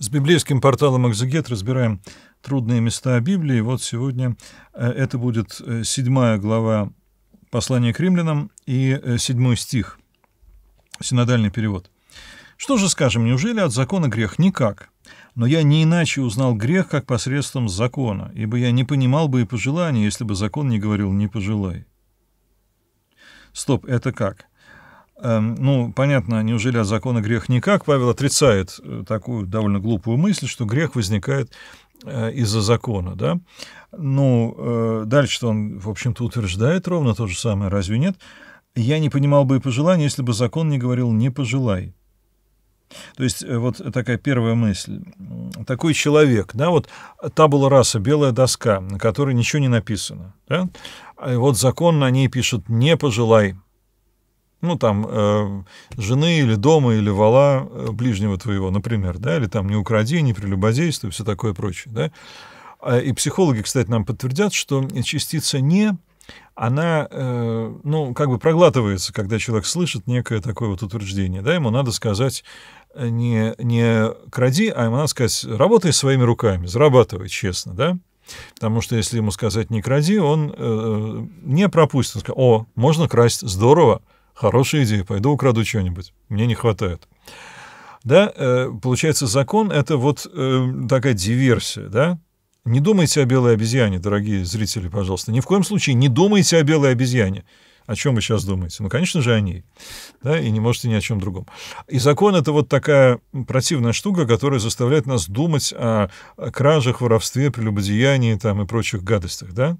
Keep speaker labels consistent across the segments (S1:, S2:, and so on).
S1: С библейским порталом «Экзегет» разбираем трудные места Библии. Вот сегодня э, это будет э, седьмая глава послания к римлянам и э, седьмой стих, синодальный перевод. «Что же скажем, неужели от закона грех? Никак. Но я не иначе узнал грех, как посредством закона, ибо я не понимал бы и пожелания, если бы закон не говорил «не пожелай». Стоп, это как? Эм, ну, понятно, неужели от закона грех никак? Павел отрицает э, такую довольно глупую мысль, что грех возникает э, из-за закона, да? Ну, э, дальше-то он, в общем-то, утверждает ровно то же самое, разве нет? «Я не понимал бы и пожелания, если бы закон не говорил «не пожелай». То есть вот такая первая мысль. Такой человек, да, вот табула раса, белая доска, на которой ничего не написано, да? И а вот закон на ней пишет «не пожелай», ну, там, э, жены или дома, или вала э, ближнего твоего, например, да, или там не укради, не прелюбодействуй, все такое прочее, да. А, и психологи, кстати, нам подтвердят, что частица «не» она, э, ну, как бы проглатывается, когда человек слышит некое такое вот утверждение, да, ему надо сказать э, не, не кради, а ему надо сказать работай своими руками, зарабатывай честно, да, Потому что если ему сказать не кради, он э, не пропустит. Он скажет, о, можно красть, здорово, Хорошая идея, пойду украду что-нибудь, мне не хватает. Да, э, получается, закон — это вот э, такая диверсия, да? Не думайте о белой обезьяне, дорогие зрители, пожалуйста. Ни в коем случае не думайте о белой обезьяне. О чем вы сейчас думаете? Ну, конечно же, о ней. Да, и не можете ни о чем другом. И закон — это вот такая противная штука, которая заставляет нас думать о кражах, воровстве, прелюбодеянии там, и прочих гадостях, да?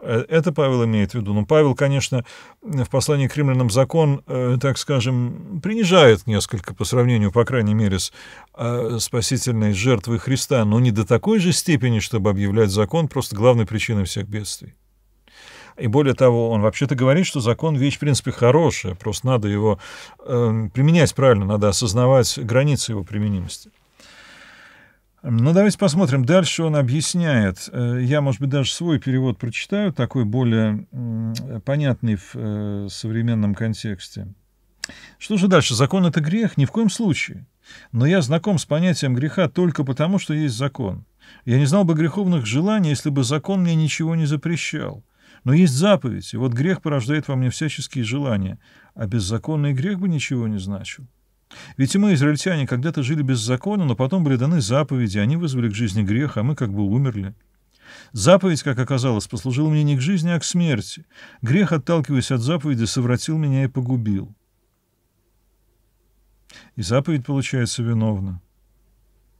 S1: Э, это Павел имеет в виду. Но ну, Павел, конечно, в послании к римлянам закон, э, так скажем, принижает несколько по сравнению, по крайней мере, с э, спасительной жертвой Христа, но не до такой же степени, чтобы объявлять закон просто главной причиной всех бедствий. И более того, он вообще-то говорит, что закон вещь, в принципе, хорошая, просто надо его э, применять правильно, надо осознавать границы его применимости. Ну, давайте посмотрим. Дальше он объясняет. Э, я, может быть, даже свой перевод прочитаю, такой более понятный в э, современном контексте. Что же дальше? Закон — это грех? Ни в коем случае. Но я знаком с понятием греха только потому, что есть закон. Я не знал бы греховных желаний, если бы закон мне ничего не запрещал. Но есть заповедь, и вот грех порождает во мне всяческие желания, а беззаконный грех бы ничего не значил. Ведь и мы, израильтяне, когда-то жили без закона, но потом были даны заповеди, они вызвали к жизни грех, а мы как бы умерли. Заповедь, как оказалось, послужила мне не к жизни, а к смерти. Грех, отталкиваясь от заповеди, совратил меня и погубил. И заповедь получается виновна.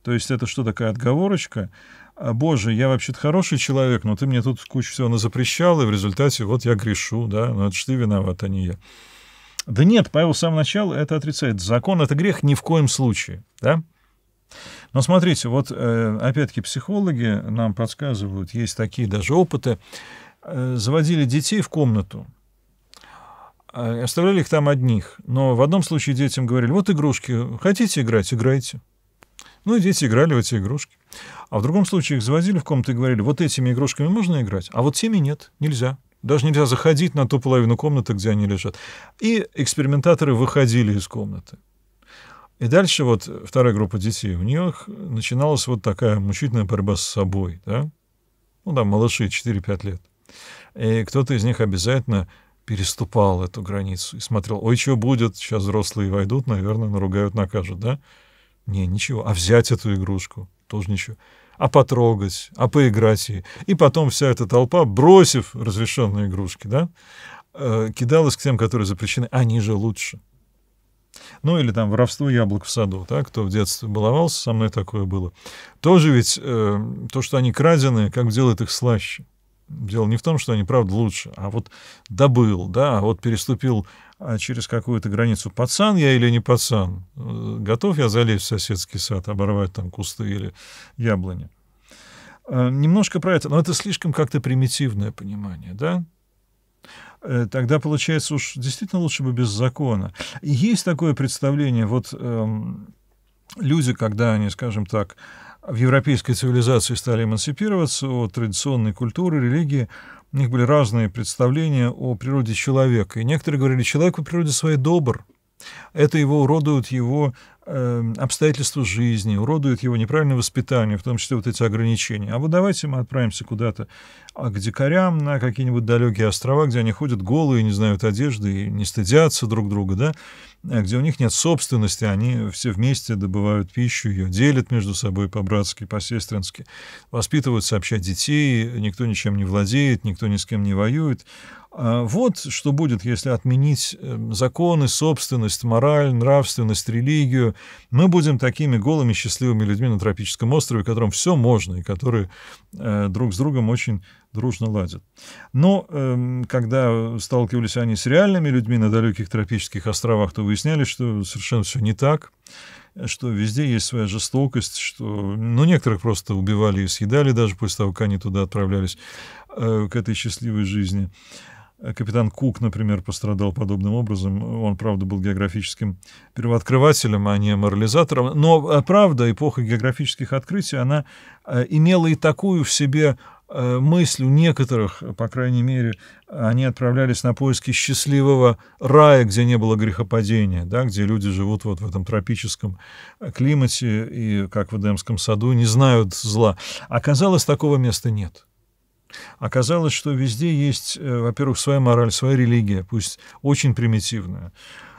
S1: То есть это что, такая отговорочка? «А, Боже, я вообще-то хороший человек, но ты мне тут кучу всего запрещал, и в результате вот я грешу, да, но ну, это ж ты виноват, а не я. Да нет, Павел с самого начала это отрицает. Закон — это грех ни в коем случае. Да? Но смотрите, вот э, опять-таки психологи нам подсказывают, есть такие даже опыты, э, заводили детей в комнату, э, оставляли их там одних, но в одном случае детям говорили, вот игрушки, хотите играть, играйте. Ну и дети играли в эти игрушки. А в другом случае их заводили в комнату и говорили, вот этими игрушками можно играть, а вот теми нет, нельзя. Даже нельзя заходить на ту половину комнаты, где они лежат. И экспериментаторы выходили из комнаты. И дальше вот вторая группа детей. У них начиналась вот такая мучительная борьба с собой. Да? Ну да, малыши 4-5 лет. И кто-то из них обязательно переступал эту границу и смотрел, ой, что будет, сейчас взрослые войдут, наверное, наругают, накажут, да? Не, ничего. А взять эту игрушку? Тоже ничего а потрогать, а поиграть ей. И потом вся эта толпа, бросив разрешенные игрушки, да, э, кидалась к тем, которые запрещены, они же лучше. Ну или там воровство яблок в саду, да, кто в детстве баловался, со мной такое было. Тоже ведь э, то, что они краденые, как делает их слаще дело не в том, что они, правда, лучше, а вот добыл, да, а вот переступил а, через какую-то границу, пацан я или не пацан, э, готов я залезть в соседский сад, оборвать там кусты или яблони. А, немножко про это, но это слишком как-то примитивное понимание, да? Э, тогда, получается, уж действительно лучше бы без закона. И есть такое представление, вот эм, люди, когда они, скажем так, в европейской цивилизации стали эмансипироваться от традиционной культуры, религии, у них были разные представления о природе человека. И некоторые говорили, человек в природе своей добр. Это его уродует его Эм, обстоятельства жизни, уродует его неправильное воспитание, в том числе вот эти ограничения. А вот давайте мы отправимся куда-то а, к дикарям на какие-нибудь далекие острова, где они ходят голые, не знают одежды и не стыдятся друг друга, да, а где у них нет собственности, они все вместе добывают пищу, ее делят между собой по-братски, по-сестрински, воспитывают сообщают детей, никто ничем не владеет, никто ни с кем не воюет. А вот что будет, если отменить эм, законы, собственность, мораль, нравственность, религию, мы будем такими голыми, счастливыми людьми на тропическом острове, которым все можно, и которые э, друг с другом очень дружно ладят. Но э, когда сталкивались они с реальными людьми на далеких тропических островах, то выясняли, что совершенно все не так, что везде есть своя жестокость, что ну, некоторых просто убивали и съедали даже после того, как они туда отправлялись э, к этой счастливой жизни. Э, капитан Кук, например, пострадал подобным образом. Он, правда, был географическим первооткрывателем, а не морализатором. Но, э, правда, эпоха географических открытий, она э, имела и такую в себе мысль у некоторых, по крайней мере, они отправлялись на поиски счастливого рая, где не было грехопадения, да, где люди живут вот в этом тропическом климате и, как в Эдемском саду, не знают зла. Оказалось, такого места нет. Оказалось, что везде есть, э, во-первых, своя мораль, своя религия, пусть очень примитивная,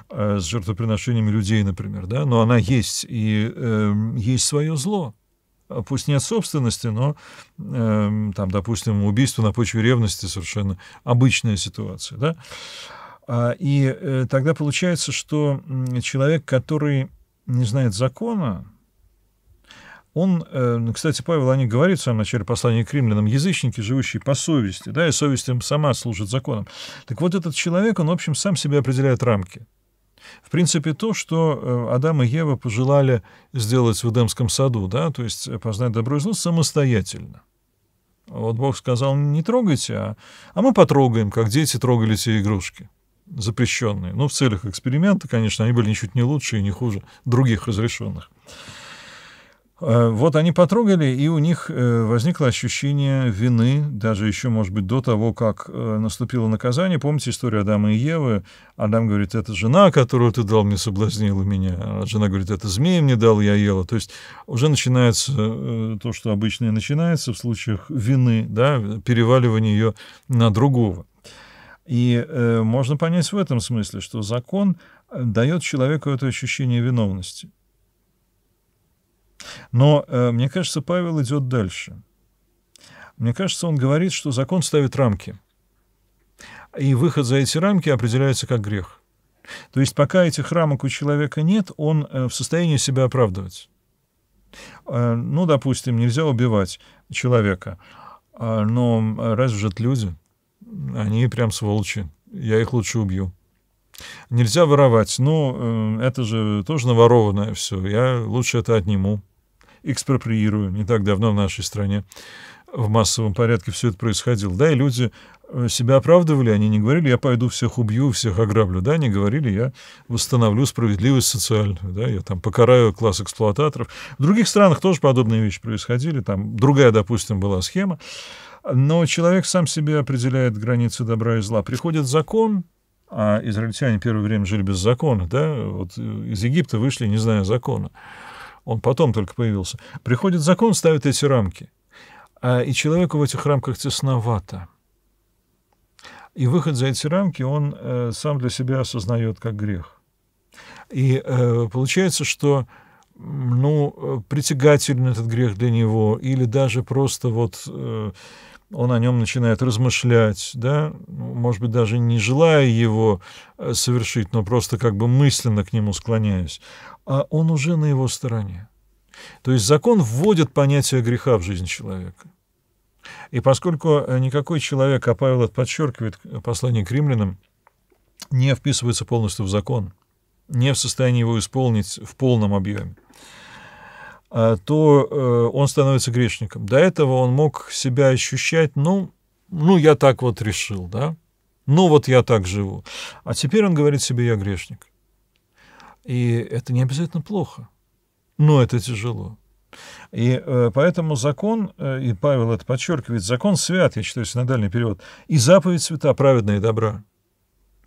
S1: э, с жертвоприношениями людей, например, да, но она есть, и э, есть свое зло. А пусть нет собственности, но, э, там, допустим, убийство на почве ревности совершенно обычная ситуация, да. А, и э, тогда получается, что человек, который не знает закона, он, э, кстати, Павел о них говорит в самом начале послания к римлянам, язычники, живущие по совести, да, и совесть им сама служит законом. Так вот, этот человек, он, в общем, сам себе определяет рамки. В принципе, то, что э, Адам и Ева пожелали сделать в Эдемском саду, да, то есть э, познать добро и зло самостоятельно. Вот Бог сказал, не трогайте, а, а мы потрогаем, как дети трогали те игрушки запрещенные. Но ну, в целях эксперимента, конечно, они были ничуть не лучше и не хуже других разрешенных. Э, вот они потрогали, и у них э, возникло ощущение вины, даже еще, может быть, до того, как э, наступило наказание. Помните историю Адама и Евы? Адам говорит, это жена, которую ты дал мне, соблазнила меня. А жена говорит, это змея мне дал, я ела. То есть уже начинается то, что обычно и начинается в случаях вины, да, переваливание ее на другого. И можно понять в этом смысле, что закон дает человеку это ощущение виновности. Но, э, мне кажется, Павел идет дальше. Мне кажется, он говорит, что закон ставит рамки. И выход за эти рамки определяется как грех. То есть пока этих рамок у человека нет, он э, в состоянии себя оправдывать. Э, ну, допустим, нельзя убивать человека, но разве же это люди? Они прям сволочи, я их лучше убью. Нельзя воровать, ну, это же тоже наворованное все, я лучше это отниму экспроприируем. Не так давно в нашей стране в массовом порядке все это происходило. Да, и люди э, себя оправдывали, они не говорили, я пойду всех убью, всех ограблю, да, не говорили, я восстановлю справедливость социальную, да, я там покараю класс эксплуататоров. В других странах тоже подобные вещи происходили, там другая, допустим, была схема, но человек сам себе определяет границы добра и зла. Приходит закон, а израильтяне первое время жили без закона, да, вот э, из Египта вышли, не зная закона он потом только появился. Приходит закон, ставит эти рамки. А, и человеку в этих рамках тесновато. И выход за эти рамки он э, сам для себя осознает как грех. И э, получается, что ну, э, притягательный этот грех для него, или даже просто вот он о нем начинает размышлять, да, ну, может быть, даже не желая его э, совершить, но просто как бы мысленно к нему склоняясь, а он уже на его стороне. То есть закон вводит понятие греха в жизнь человека. И поскольку э, никакой человек, а Павел это подчеркивает э, послание к римлянам, не вписывается полностью в закон, не в состоянии его исполнить в полном объеме, а, то э, он становится грешником. До этого он мог себя ощущать, ну, ну я так вот решил, да, ну вот я так живу. А теперь он говорит себе, я грешник. И это не обязательно плохо, но это тяжело. И э, поэтому закон, э, и Павел это подчеркивает, закон свят, я считаю, на дальний период и заповедь свята, праведная и добра.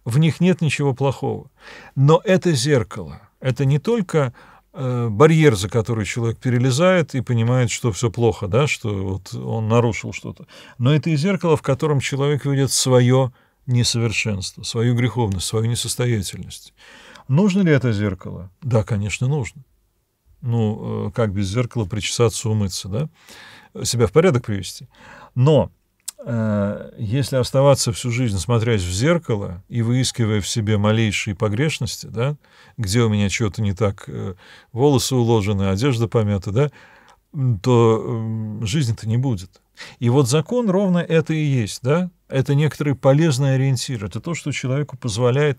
S1: В них нет ничего плохого. Но это зеркало. Это не только Э, барьер, за который человек перелезает и понимает, что все плохо, да, что вот он нарушил что-то. Но это и зеркало, в котором человек видит свое несовершенство, свою греховность, свою несостоятельность. Нужно ли это зеркало? Да, конечно, нужно. Ну, э, как без зеркала причесаться, умыться, да? Себя в порядок привести. Но Э, если оставаться всю жизнь, смотрясь в зеркало и выискивая в себе малейшие погрешности, да, где у меня что-то не так, э, волосы уложены, одежда помята, да, то жизни-то не будет. И вот закон ровно это и есть, да, это некоторые полезные ориентиры, это то, что человеку позволяет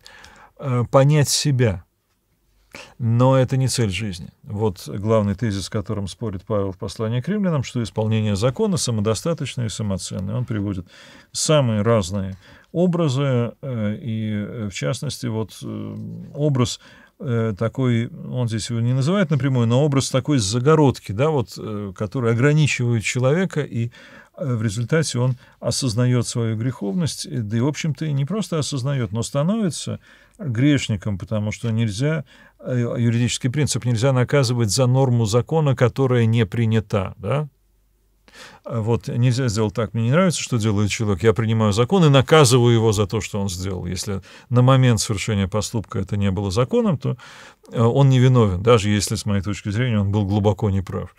S1: э, понять себя, но это не цель жизни. Вот главный тезис, с которым спорит Павел в послании к римлянам, что исполнение закона самодостаточное и самоценное. Он приводит самые разные образы, э, и э, в частности вот э, образ Э, такой, он здесь его не называет напрямую, но образ такой загородки, да, вот, э, который ограничивает человека, и э, в результате он осознает свою греховность, да и, в общем-то, не просто осознает, но становится грешником, потому что нельзя, юридический принцип, нельзя наказывать за норму закона, которая не принята, да, Э, вот, нельзя сделать так, мне не нравится, что делает человек, я принимаю закон и наказываю его за то, что он сделал. Если на момент совершения поступка это не было законом, то э, он не виновен, даже если, с моей точки зрения, он был глубоко неправ.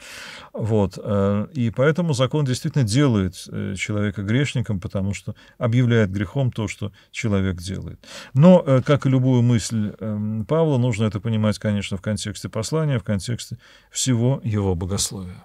S1: Вот. Э, и поэтому закон действительно делает человека грешником, потому что объявляет грехом то, что человек делает. Но, как и любую мысль эм, Павла, нужно это понимать, конечно, в контексте послания, в контексте всего его богословия.